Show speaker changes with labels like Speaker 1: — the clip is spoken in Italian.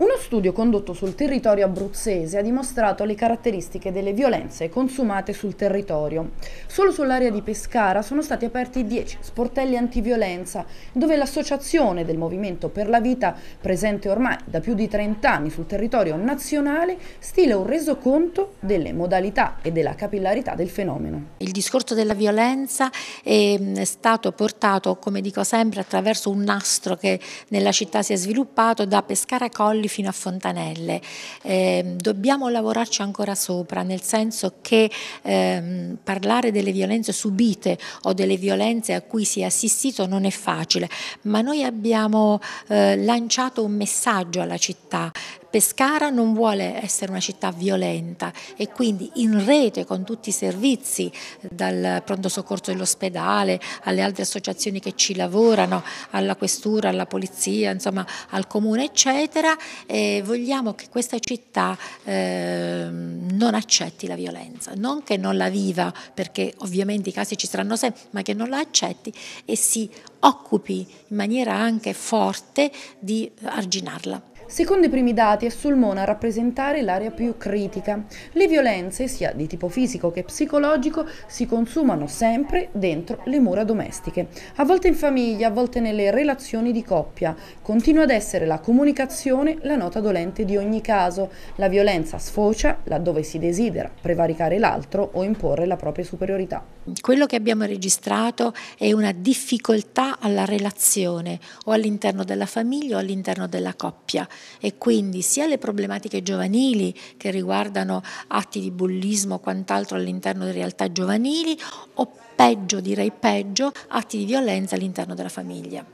Speaker 1: Uno studio condotto sul territorio abruzzese ha dimostrato le caratteristiche delle violenze consumate sul territorio. Solo sull'area di Pescara sono stati aperti 10 sportelli antiviolenza, dove l'associazione del Movimento per la Vita, presente ormai da più di 30 anni sul territorio nazionale, stila un resoconto delle modalità e
Speaker 2: della capillarità del fenomeno. Il discorso della violenza ehm, è stato portato, come dico sempre, attraverso un nastro che nella città si è sviluppato da Pescara Colli Napoli fino a Fontanelle. Eh, dobbiamo lavorarci ancora sopra, nel senso che ehm, parlare delle violenze subite o delle violenze a cui si è assistito non è facile, ma noi abbiamo eh, lanciato un messaggio alla città Pescara non vuole essere una città violenta e quindi in rete con tutti i servizi, dal pronto soccorso dell'ospedale alle altre associazioni che ci lavorano, alla questura, alla polizia, insomma al comune eccetera, vogliamo che questa città eh, non accetti la violenza, non che non la viva perché ovviamente i casi ci saranno sempre, ma che non la accetti e si occupi in maniera anche forte di arginarla.
Speaker 1: Secondo i primi dati è Sulmona a rappresentare l'area più critica. Le violenze, sia di tipo fisico che psicologico, si consumano sempre dentro le mura domestiche, a volte in famiglia, a volte nelle relazioni di coppia. Continua ad essere la comunicazione la nota dolente di ogni caso. La violenza sfocia laddove si desidera prevaricare
Speaker 2: l'altro o imporre la propria superiorità. Quello che abbiamo registrato è una difficoltà alla relazione o all'interno della famiglia o all'interno della coppia e quindi sia le problematiche giovanili che riguardano atti di bullismo o quant'altro all'interno delle realtà giovanili o peggio, direi peggio, atti di violenza all'interno della famiglia.